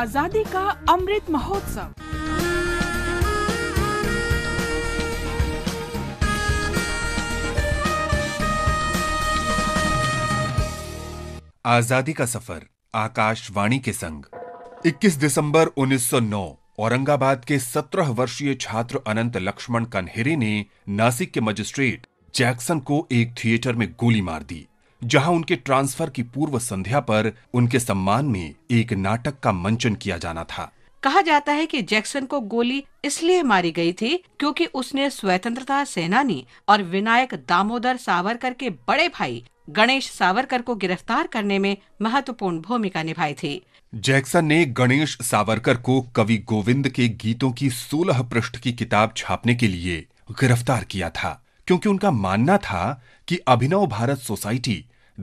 आजादी का अमृत महोत्सव आजादी का सफर आकाशवाणी के संग 21 दिसंबर 1909 औरंगाबाद के 17 वर्षीय छात्र अनंत लक्ष्मण कन्हेरे ने नासिक के मजिस्ट्रेट जैक्सन को एक थिएटर में गोली मार दी जहां उनके ट्रांसफर की पूर्व संध्या पर उनके सम्मान में एक नाटक का मंचन किया जाना था कहा जाता है कि जैक्सन को गोली इसलिए मारी गई थी क्योंकि उसने स्वतंत्रता सेनानी और विनायक दामोदर सावरकर के बड़े भाई गणेश सावरकर को गिरफ्तार करने में महत्वपूर्ण भूमिका निभाई थी जैक्सन ने गणेश सावरकर को कवि गोविंद के गीतों की सोलह पृष्ठ की किताब छापने के लिए गिरफ्तार किया था क्योंकि उनका मानना था कि अभिनव भारत सोसाइटी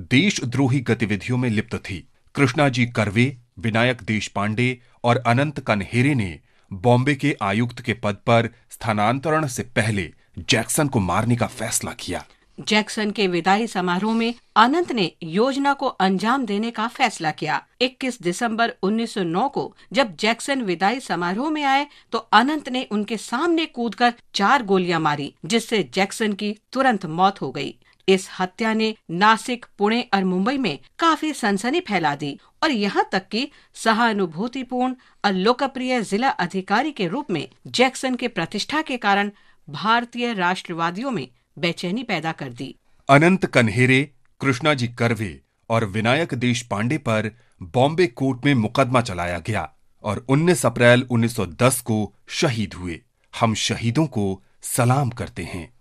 देशद्रोही गतिविधियों में लिप्त थी कृष्णा जी करवे विनायक देश पांडे और अनंत कन्हेरे ने बॉम्बे के आयुक्त के पद पर स्थानांतरण से पहले जैक्सन को मारने का फैसला किया जैक्सन के विदाई समारोह में अनंत ने योजना को अंजाम देने का फैसला किया 21 दिसंबर 1909 को जब जैक्सन विदाई समारोह में आए तो अनंत ने उनके सामने कूदकर चार गोलियां मारी जिससे जैक्सन की तुरंत मौत हो गई इस हत्या ने नासिक पुणे और मुंबई में काफी सनसनी फैला दी और यहाँ तक कि सहानुभूतिपूर्ण और लोकप्रिय जिला अधिकारी के रूप में जैक्सन के प्रतिष्ठा के कारण भारतीय राष्ट्रवादियों में बेचैनी पैदा कर दी अनंत कन्हेरे कृष्णा जी करवे और विनायक देश पांडे पर बॉम्बे कोर्ट में मुकदमा चलाया गया और 19 अप्रैल 1910 को शहीद हुए हम शहीदों को सलाम करते हैं